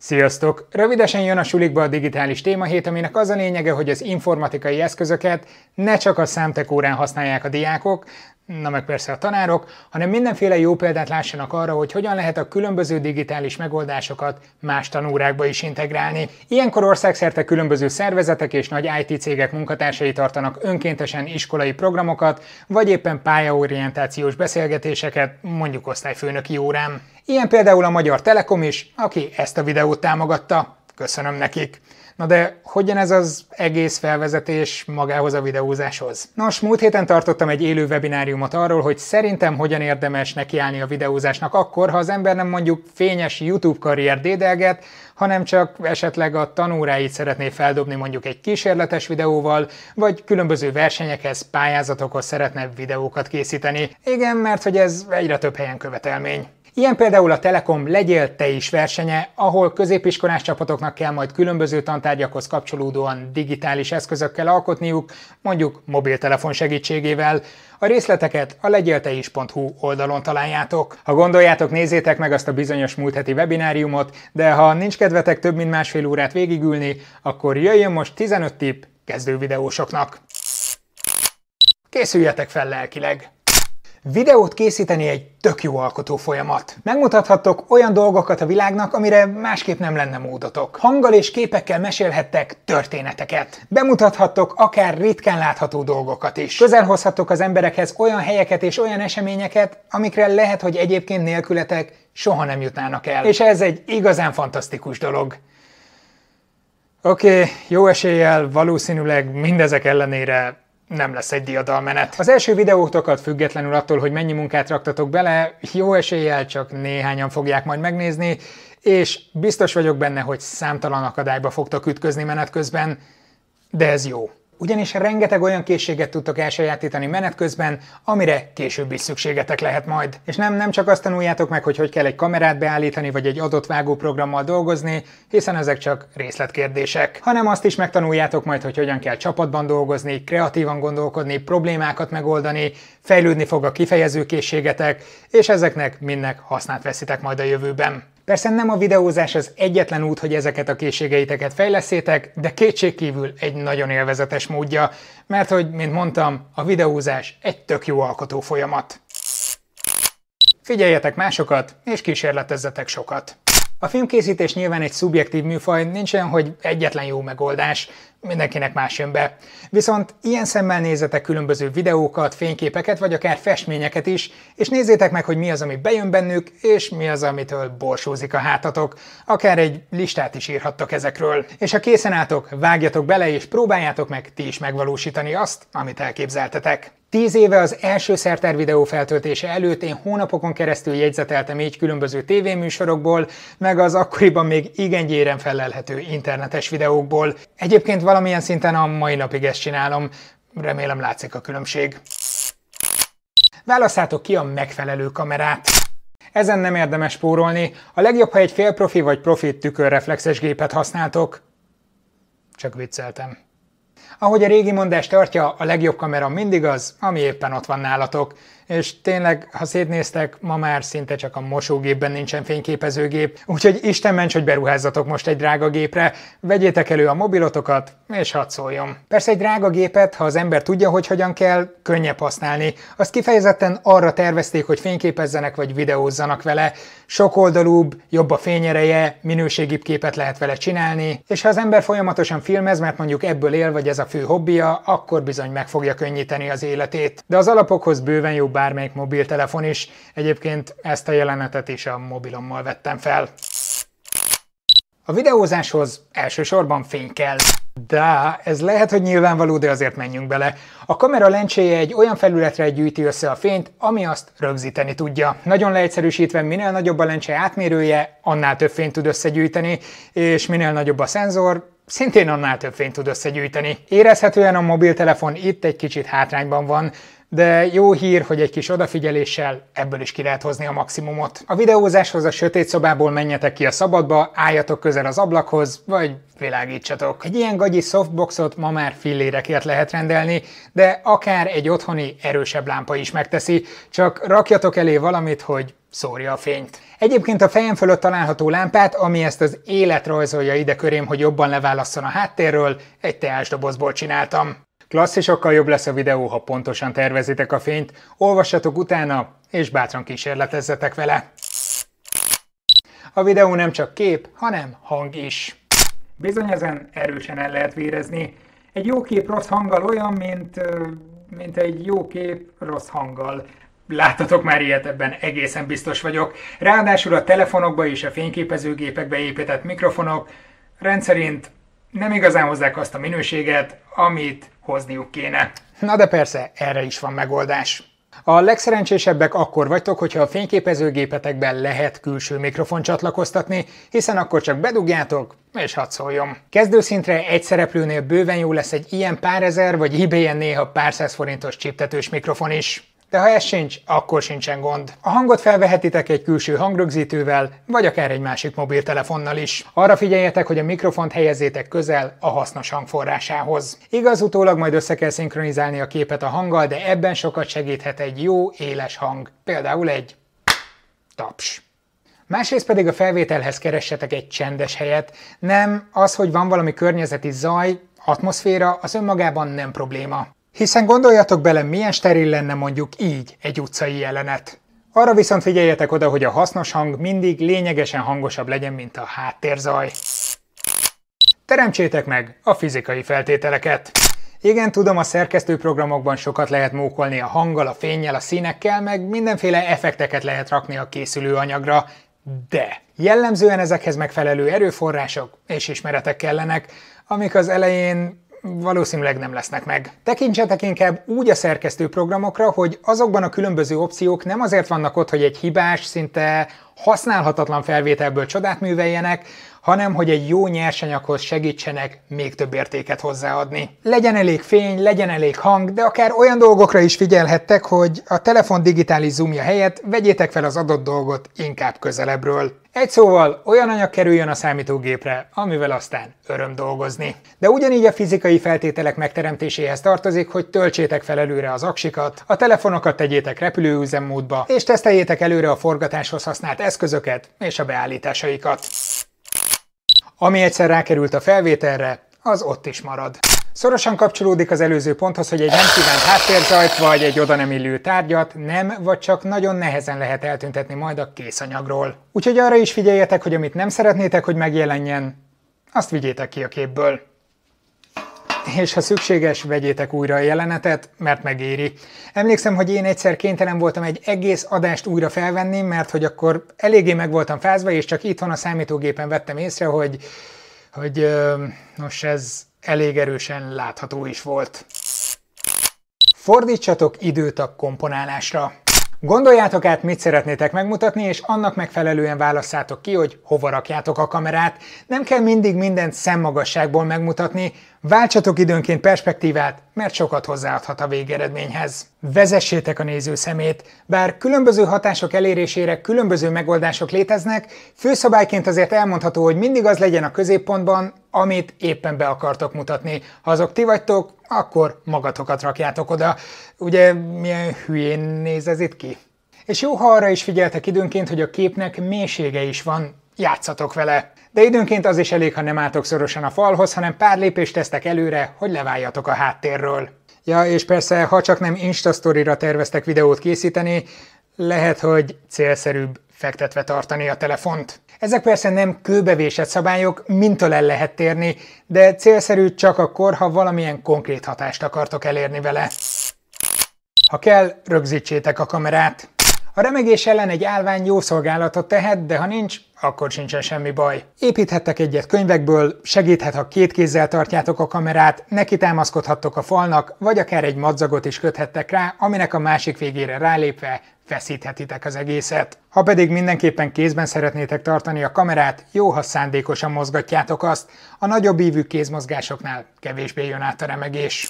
Sziasztok! Rövidesen jön a sulikba a digitális témahét, aminek az a lényege, hogy az informatikai eszközöket ne csak a számtek órán használják a diákok, na meg persze a tanárok, hanem mindenféle jó példát lássanak arra, hogy hogyan lehet a különböző digitális megoldásokat más tanórákba is integrálni. Ilyenkor országszerte különböző szervezetek és nagy IT cégek munkatársai tartanak önkéntesen iskolai programokat, vagy éppen pályaorientációs beszélgetéseket, mondjuk osztályfőnöki órán. Ilyen például a Magyar Telekom is, aki ezt a videót támogatta köszönöm nekik. Na de hogyan ez az egész felvezetés magához a videózáshoz? Nos, múlt héten tartottam egy élő webináriumot arról, hogy szerintem hogyan érdemes nekiállni a videózásnak akkor, ha az ember nem mondjuk fényes YouTube karrier dédelget, hanem csak esetleg a tanúráit szeretné feldobni mondjuk egy kísérletes videóval, vagy különböző versenyekhez, pályázatokhoz szeretne videókat készíteni. Igen, mert hogy ez egyre több helyen követelmény. Ilyen például a Telekom Legyél te is versenye, ahol középiskolás csapatoknak kell majd különböző tantárgyakhoz kapcsolódóan digitális eszközökkel alkotniuk, mondjuk mobiltelefon segítségével. A részleteket a legyélteis.hu oldalon találjátok. Ha gondoljátok, nézzétek meg azt a bizonyos múlt heti webináriumot, de ha nincs kedvetek több mint másfél órát végigülni, akkor jöjjön most 15 tip! kezdő videósoknak. Készüljetek fel lelkileg! Videót készíteni egy tök jó alkotó folyamat. Megmutathattok olyan dolgokat a világnak, amire másképp nem lenne módotok. Hanggal és képekkel mesélhettek történeteket. Bemutathattok akár ritkán látható dolgokat is. Közelhozhattok az emberekhez olyan helyeket és olyan eseményeket, amikre lehet, hogy egyébként nélkületek soha nem jutnának el. És ez egy igazán fantasztikus dolog. Oké, okay, jó eséllyel valószínűleg mindezek ellenére nem lesz egy diadalmenet. Az első videótokat függetlenül attól, hogy mennyi munkát raktatok bele, jó eséllyel csak néhányan fogják majd megnézni, és biztos vagyok benne, hogy számtalan akadályba fogtok ütközni menet közben, de ez jó ugyanis rengeteg olyan készséget tudtok elsajátítani menet közben, amire később is szükségetek lehet majd. És nem, nem csak azt tanuljátok meg, hogy hogy kell egy kamerát beállítani, vagy egy adott vágóprogrammal dolgozni, hiszen ezek csak részletkérdések, hanem azt is megtanuljátok majd, hogy hogyan kell csapatban dolgozni, kreatívan gondolkodni, problémákat megoldani, fejlődni fog a kifejező készségetek, és ezeknek mindnek hasznát veszitek majd a jövőben. Persze nem a videózás az egyetlen út, hogy ezeket a készségeiteket fejleszétek, de kétségkívül egy nagyon élvezetes módja, mert hogy, mint mondtam, a videózás egy tök jó alkotó folyamat. Figyeljetek másokat, és kísérletezzetek sokat! A filmkészítés nyilván egy szubjektív műfaj, nincs olyan, hogy egyetlen jó megoldás, mindenkinek más jön be. Viszont ilyen szemmel nézzetek különböző videókat, fényképeket, vagy akár festményeket is, és nézzétek meg, hogy mi az, ami bejön bennük, és mi az, amitől borsózik a hátatok. Akár egy listát is írhattok ezekről. És ha készen álltok, vágjatok bele, és próbáljátok meg ti is megvalósítani azt, amit elképzeltetek. Tíz éve az első szerter videó feltöltése előtt én hónapokon keresztül jegyzeteltem így különböző tévéműsorokból, meg az akkoriban még igen gyéren felelhető internetes videókból. Egyébként valamilyen szinten a mai napig ezt csinálom, remélem látszik a különbség. Válasszátok ki a megfelelő kamerát. Ezen nem érdemes spórolni, a legjobb, ha egy félprofi vagy profi tükörreflexes gépet használtok. Csak vicceltem. Ahogy a régi mondás tartja, a legjobb kamera mindig az, ami éppen ott van nálatok és tényleg, ha szétnéztek, ma már szinte csak a mosógépben nincsen fényképezőgép, úgyhogy Isten ments, hogy beruházzatok most egy drága gépre, vegyétek elő a mobilotokat, és hadd szóljon. Persze egy drága gépet, ha az ember tudja, hogy hogyan kell, könnyebb használni. Azt kifejezetten arra tervezték, hogy fényképezzenek vagy videózzanak vele. oldalúbb, jobb a fényereje, minőségibb képet lehet vele csinálni, és ha az ember folyamatosan filmez, mert mondjuk ebből él, vagy ez a fő hobbija, akkor bizony meg fogja könnyíteni az életét. De az alapokhoz bőven jobb bármelyik mobiltelefon is. Egyébként ezt a jelenetet is a mobilommal vettem fel. A videózáshoz elsősorban fény kell. De ez lehet, hogy nyilvánvaló, de azért menjünk bele. A kamera lencséje egy olyan felületre gyűjti össze a fényt, ami azt rögzíteni tudja. Nagyon leegyszerűsítve, minél nagyobb a lencse átmérője, annál több fényt tud összegyűjteni, és minél nagyobb a szenzor, szintén annál több fényt tud összegyűjteni. Érezhetően a mobiltelefon itt egy kicsit hátrányban van, de jó hír, hogy egy kis odafigyeléssel ebből is ki lehet hozni a maximumot. A videózáshoz a sötét szobából menjetek ki a szabadba, álljatok közel az ablakhoz, vagy világítsatok. Egy ilyen gagyi softboxot ma már fillérekért lehet rendelni, de akár egy otthoni erősebb lámpa is megteszi, csak rakjatok elé valamit, hogy szórja a fényt. Egyébként a fejem fölött található lámpát, ami ezt az élet rajzolja ide körém, hogy jobban leválasszon a háttérről, egy teásdobozból csináltam. Klasszisokkal jobb lesz a videó, ha pontosan tervezitek a fényt, olvassatok utána, és bátran kísérletezzetek vele. A videó nem csak kép, hanem hang is. Bizony ezen erősen el lehet vérezni. Egy jó kép rossz hanggal olyan, mint, mint egy jó kép rossz hanggal. Láttatok már ilyet, ebben egészen biztos vagyok. Ráadásul a telefonokba és a fényképezőgépekbe épített mikrofonok rendszerint nem igazán hozzák azt a minőséget, amit hozniuk kéne. Na de persze, erre is van megoldás. A legszerencsésebbek akkor vagytok, hogyha a fényképezőgépetekben lehet külső mikrofon csatlakoztatni, hiszen akkor csak bedugjátok, és hadd szóljon. Kezdőszintre egy szereplőnél bőven jó lesz egy ilyen pár ezer, vagy ebay néha pár száz forintos csiptetős mikrofon is. De ha ez sincs, akkor sincsen gond. A hangot felvehetitek egy külső hangrögzítővel, vagy akár egy másik mobiltelefonnal is. Arra figyeljetek, hogy a mikrofont helyezzétek közel a hasznos hangforrásához. Igaz, utólag majd össze kell szinkronizálni a képet a hanggal, de ebben sokat segíthet egy jó, éles hang. Például egy taps. Másrészt pedig a felvételhez keressetek egy csendes helyet. Nem az, hogy van valami környezeti zaj, atmoszféra, az önmagában nem probléma. Hiszen gondoljatok bele, milyen steril lenne mondjuk így egy utcai jelenet. Arra viszont figyeljetek oda, hogy a hasznos hang mindig lényegesen hangosabb legyen, mint a háttérzaj. Teremtsétek meg a fizikai feltételeket! Igen, tudom, a szerkesztőprogramokban sokat lehet mókolni a hanggal, a fénnyel, a színekkel, meg mindenféle effekteket lehet rakni a készülő anyagra, de jellemzően ezekhez megfelelő erőforrások és ismeretek kellenek, amik az elején valószínűleg nem lesznek meg. Tekintsetek inkább úgy a szerkesztő programokra, hogy azokban a különböző opciók nem azért vannak ott, hogy egy hibás, szinte használhatatlan felvételből csodát műveljenek, hanem hogy egy jó nyersanyaghoz segítsenek még több értéket hozzáadni. Legyen elég fény, legyen elég hang, de akár olyan dolgokra is figyelhettek, hogy a telefon digitális zoomja helyett vegyétek fel az adott dolgot inkább közelebbről. Egy szóval olyan anyag kerüljön a számítógépre, amivel aztán öröm dolgozni. De ugyanígy a fizikai feltételek megteremtéséhez tartozik, hogy töltsétek fel előre az aksikat, a telefonokat tegyétek repülőüzemmódba, és teszteljétek előre a forgatáshoz használt eszközöket és a beállításaikat. Ami egyszer rákerült a felvételre, az ott is marad. Szorosan kapcsolódik az előző ponthoz, hogy egy nem kívánt háttérzajt vagy egy oda nem illő tárgyat nem, vagy csak nagyon nehezen lehet eltüntetni majd a készanyagról. Úgyhogy arra is figyeljetek, hogy amit nem szeretnétek, hogy megjelenjen, azt vigyétek ki a képből. És ha szükséges, vegyétek újra a jelenetet, mert megéri. Emlékszem, hogy én egyszer kénytelen voltam egy egész adást újra felvenni, mert hogy akkor eléggé meg voltam fázva, és csak itthon a számítógépen vettem észre, hogy, hogy nos ez elég erősen látható is volt. Fordítsatok időt a komponálásra. Gondoljátok át, mit szeretnétek megmutatni, és annak megfelelően válasszátok ki, hogy hova rakjátok a kamerát. Nem kell mindig mindent szemmagasságból megmutatni, Váltsatok időnként perspektívát, mert sokat hozzáadhat a végeredményhez. Vezessétek a néző szemét, bár különböző hatások elérésére különböző megoldások léteznek, főszabályként azért elmondható, hogy mindig az legyen a középpontban, amit éppen be akartok mutatni. Ha azok ti vagytok, akkor magatokat rakjátok oda. Ugye milyen hülyén néz ez itt ki? És jó, ha arra is figyeltek időnként, hogy a képnek mélysége is van, játszatok vele! De időnként az is elég, ha nem álltok szorosan a falhoz, hanem pár lépést tesztek előre, hogy leváljatok a háttérről. Ja, és persze, ha csak nem Instastory-ra terveztek videót készíteni, lehet, hogy célszerűbb fektetve tartani a telefont. Ezek persze nem kőbevésett szabályok, mintől el lehet térni, de célszerű csak akkor, ha valamilyen konkrét hatást akartok elérni vele. Ha kell, rögzítsétek a kamerát. A remegés ellen egy állvány jó szolgálatot tehet, de ha nincs, akkor sincsen semmi baj. Építhettek egyet könyvekből, segíthet, ha két kézzel tartjátok a kamerát, neki támaszkodhattok a falnak, vagy akár egy madzagot is köthettek rá, aminek a másik végére rálépve feszíthetitek az egészet. Ha pedig mindenképpen kézben szeretnétek tartani a kamerát, jó, ha szándékosan mozgatjátok azt, a nagyobb ívű kézmozgásoknál kevésbé jön át a remegés.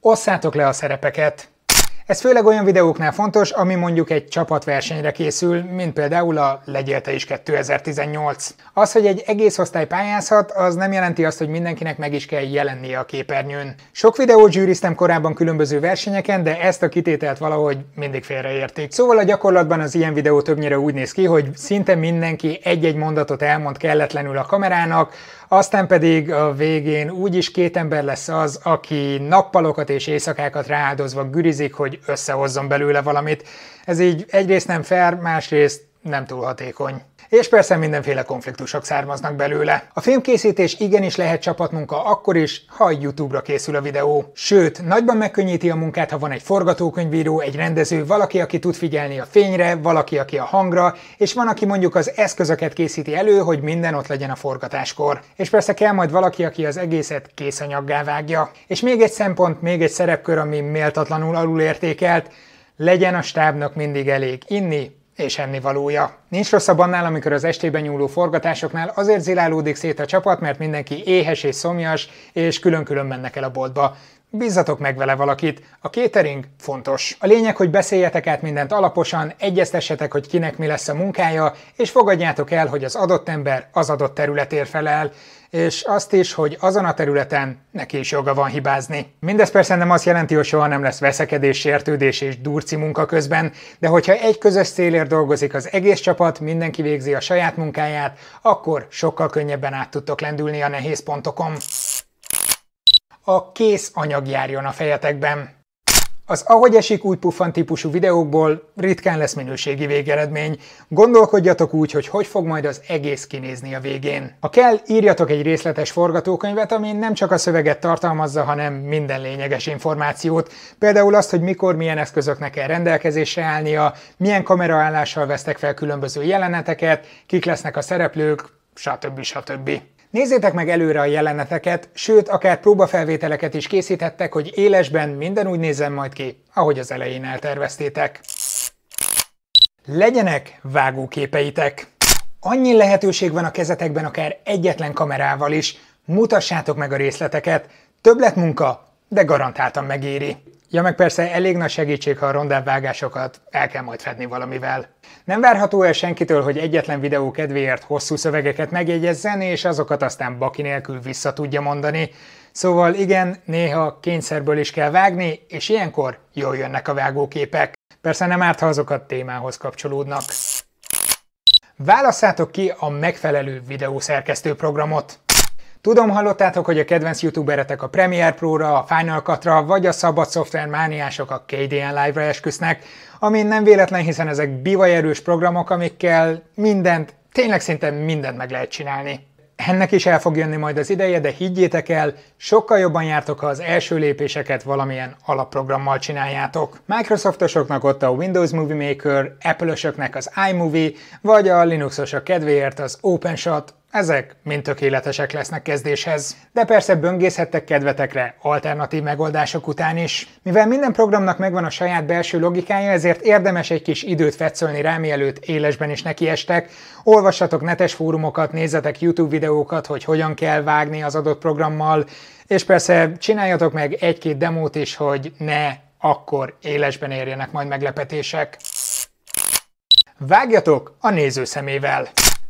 Osszátok le a szerepeket! Ez főleg olyan videóknál fontos, ami mondjuk egy csapatversenyre készül, mint például a Legyél te is 2018. Az, hogy egy egész osztály pályázhat, az nem jelenti azt, hogy mindenkinek meg is kell jelennie a képernyőn. Sok videót zsűriztem korábban különböző versenyeken, de ezt a kitételt valahogy mindig félreérték. Szóval a gyakorlatban az ilyen videó többnyire úgy néz ki, hogy szinte mindenki egy-egy mondatot elmond kelletlenül a kamerának, aztán pedig a végén úgyis két ember lesz az, aki nappalokat és éjszakákat rááldozva gürizik, hogy összehozzon belőle valamit. Ez így egyrészt nem fair, másrészt nem túl hatékony és persze mindenféle konfliktusok származnak belőle. A filmkészítés igenis lehet csapatmunka akkor is, ha a YouTube-ra készül a videó. Sőt, nagyban megkönnyíti a munkát, ha van egy forgatókönyvíró, egy rendező, valaki, aki tud figyelni a fényre, valaki, aki a hangra, és van, aki mondjuk az eszközöket készíti elő, hogy minden ott legyen a forgatáskor. És persze kell majd valaki, aki az egészet készanyaggá vágja. És még egy szempont, még egy szerepkör, ami méltatlanul alulértékelt, legyen a stábnak mindig elég inni, és ennivalója. Nincs rosszabb annál, amikor az estében nyúló forgatásoknál azért zilálódik szét a csapat, mert mindenki éhes és szomjas, és külön-külön mennek el a boltba. Bízzatok meg vele valakit, a catering fontos. A lényeg, hogy beszéljetek át mindent alaposan, egyeztessetek, hogy kinek mi lesz a munkája, és fogadjátok el, hogy az adott ember az adott területért felel és azt is, hogy azon a területen neki is joga van hibázni. Mindez persze nem azt jelenti, hogy soha nem lesz veszekedés, sértődés és durci munka közben, de hogyha egy közös célért dolgozik az egész csapat, mindenki végzi a saját munkáját, akkor sokkal könnyebben át tudtok lendülni a nehéz pontokon. A kész anyag járjon a fejetekben. Az ahogy esik úgy puffan típusú videókból ritkán lesz minőségi végeredmény. Gondolkodjatok úgy, hogy hogy fog majd az egész kinézni a végén. Ha kell, írjatok egy részletes forgatókönyvet, ami nem csak a szöveget tartalmazza, hanem minden lényeges információt. Például azt, hogy mikor milyen eszközöknek kell rendelkezésre állnia, milyen kameraállással vesztek fel különböző jeleneteket, kik lesznek a szereplők, stb. stb. Nézzétek meg előre a jeleneteket, sőt, akár próbafelvételeket is készíthettek, hogy élesben minden úgy nézzen majd ki, ahogy az elején elterveztétek. Legyenek vágóképeitek! Annyi lehetőség van a kezetekben akár egyetlen kamerával is, mutassátok meg a részleteket, többlet munka, de garantáltan megéri. Ja, meg persze elég nagy segítség, ha a rondább vágásokat el kell majd fedni valamivel. Nem várható el senkitől, hogy egyetlen videó kedvéért hosszú szövegeket megjegyezzen, és azokat aztán baki nélkül vissza tudja mondani. Szóval igen, néha kényszerből is kell vágni, és ilyenkor jól jönnek a vágóképek. Persze nem árt, ha azokat témához kapcsolódnak. Válasszátok ki a megfelelő videószerkesztő programot. Tudom, hallottátok, hogy a kedvenc youtuberetek a Premiere Pro-ra, a Final Cut-ra, vagy a szabad szoftver mániások a KDN Live-ra esküsznek, ami nem véletlen, hiszen ezek bivajerős programok, amikkel mindent, tényleg szinte mindent meg lehet csinálni. Ennek is el fog jönni majd az ideje, de higgyétek el, sokkal jobban jártok, ha az első lépéseket valamilyen alapprogrammal csináljátok. Microsoftosoknak ott a Windows Movie Maker, apple osoknak az iMovie, vagy a Linuxosok kedvéért az OpenShot, ezek mind tökéletesek lesznek kezdéshez. De persze böngészhettek kedvetekre, alternatív megoldások után is. Mivel minden programnak megvan a saját belső logikája, ezért érdemes egy kis időt fetszölni rá, mielőtt élesben is nekiestek. Olvassatok netes fórumokat, nézzetek YouTube videókat, hogy hogyan kell vágni az adott programmal, és persze csináljatok meg egy-két demót is, hogy ne akkor élesben érjenek majd meglepetések. Vágjatok a szemével!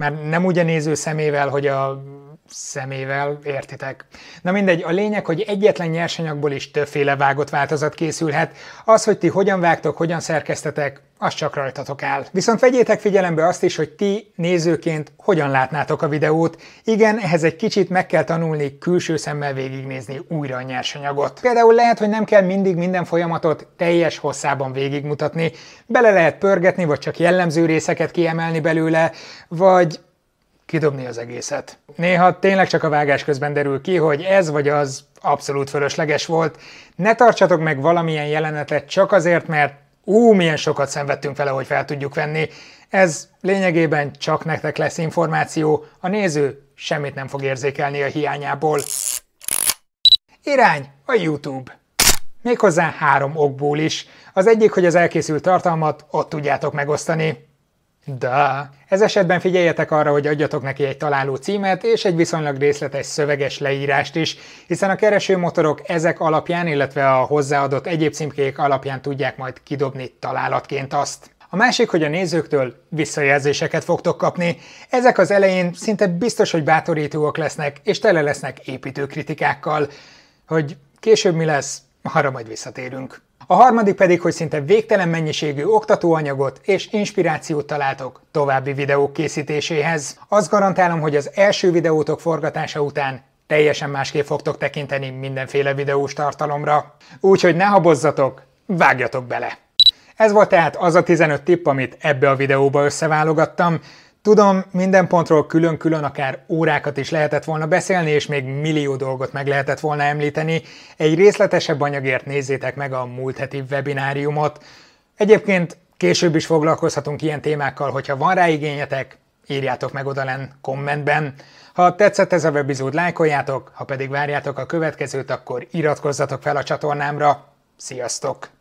Mert nem ugye néző szemével, hogy a szemével, értitek. Na mindegy, a lényeg, hogy egyetlen nyersanyagból is többféle vágott változat készülhet. Az, hogy ti hogyan vágtok, hogyan szerkesztetek, azt csak rajtatok áll. Viszont vegyétek figyelembe azt is, hogy ti nézőként hogyan látnátok a videót. Igen, ehhez egy kicsit meg kell tanulni külső szemmel végignézni újra a nyersanyagot. Például lehet, hogy nem kell mindig minden folyamatot teljes hosszában végigmutatni. Bele lehet pörgetni, vagy csak jellemző részeket kiemelni belőle, vagy kidobni az egészet. Néha tényleg csak a vágás közben derül ki, hogy ez vagy az abszolút fölösleges volt. Ne tartsatok meg valamilyen jelenetet csak azért, mert ú, milyen sokat szenvedtünk vele, hogy fel tudjuk venni. Ez lényegében csak nektek lesz információ, a néző semmit nem fog érzékelni a hiányából. Irány a YouTube. Méghozzá három okból is. Az egyik, hogy az elkészült tartalmat ott tudjátok megosztani. De. Ez esetben figyeljetek arra, hogy adjatok neki egy találó címet és egy viszonylag részletes szöveges leírást is, hiszen a keresőmotorok ezek alapján, illetve a hozzáadott egyéb címkék alapján tudják majd kidobni találatként azt. A másik, hogy a nézőktől visszajelzéseket fogtok kapni. Ezek az elején szinte biztos, hogy bátorítóak lesznek, és tele lesznek építő kritikákkal. Hogy később mi lesz, arra majd visszatérünk a harmadik pedig, hogy szinte végtelen mennyiségű oktatóanyagot és inspirációt találtok további videók készítéséhez. Azt garantálom, hogy az első videótok forgatása után teljesen másképp fogtok tekinteni mindenféle videós tartalomra. Úgyhogy ne habozzatok, vágjatok bele! Ez volt tehát az a 15 tipp, amit ebbe a videóba összeválogattam. Tudom, minden pontról külön-külön akár órákat is lehetett volna beszélni, és még millió dolgot meg lehetett volna említeni. Egy részletesebb anyagért nézzétek meg a múlt heti webináriumot. Egyébként később is foglalkozhatunk ilyen témákkal, hogyha van rá igényetek, írjátok meg oda len kommentben. Ha tetszett ez a webizód, lájkoljátok, ha pedig várjátok a következőt, akkor iratkozzatok fel a csatornámra. Sziasztok!